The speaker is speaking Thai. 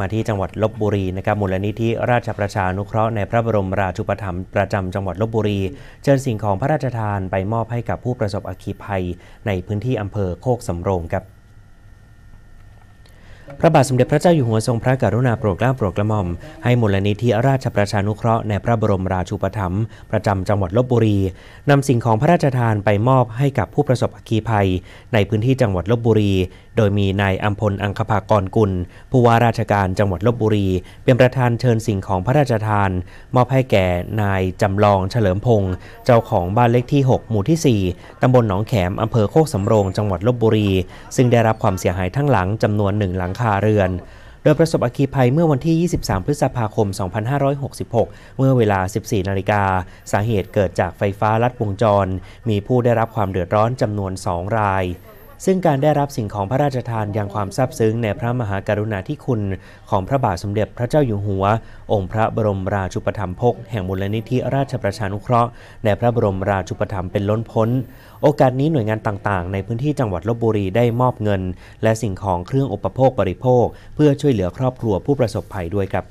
มาที่จังหวัดลบบุรีนะครับมูลนิธิราชประชานุเคราะห์ในพระบรมราชูปถัมภ์ประจำ จังหวัดลบบุรีเชิญสิ่งของพระราชทานไปมอบให้กับผู้ประสบอัคคีภัยในพื้นที่อำเภอโคกสำโรงครับพระบาทสมเด็จพระเจ้าอยู่หัวทรงพระกรุณาโปรดเกล้าโปรดกระหม่อมให้มูลนิธิราชประชานุเคราะห์ในพระบรมราชูปถัมภ์ประจำจังหวัดลบบุรีนำสิ่งของพระราชทานไปมอบให้กับผู้ประสบอคคีภัยในพื้นที่จังหวัดลบบุรี โดยมีนายอัมพลอังคภากรกุล ผู้ว่าราชการจังหวัดลบบุรี เป็นประธานเชิญสิ่งของพระราชทาน มอบให้แก่นายจำลอง เฉลิมพงศ์เจ้าของบ้านเลขที่ 6 หมู่ที่ 4ตำบลหนองแขมอำเภอโคกสำโรง จังหวัดลบบุรี ซึ่งได้รับความเสียหายทั้งหลังจำนวนหนึ่งหลังคาเรือนโดยประสบอัคคีภัยเมื่อวันที่ 23 พฤษภาคม 2566 เมื่อเวลา 14 นาฬิกา สาเหตุเกิดจากไฟฟ้าลัดวงจร มีผู้ได้รับความเดือดร้อนจำนวน 2 รายซึ่งการได้รับสิ่งของพระราชทานอย่างความซาบซึ้งในพระมหากรุณาธิคุณ ของพระบาทสมเด็จพระเจ้าอยู่หัว องค์พระบรมราชูปถัมภก แห่งมูลนิธิราชประชานุเคราะห์ในพระบรมราชูปถัมภ์เป็นล้นพ้น โอกาสนี้หน่วยงานต่าง ๆ ในพื้นที่จังหวัดลบบุรีได้มอบเงิน และสิ่งของเครื่องอุปโภคบริโภคเพื่อช่วยเหลือครอบครัวผู้ประสบภัยด้วยครับ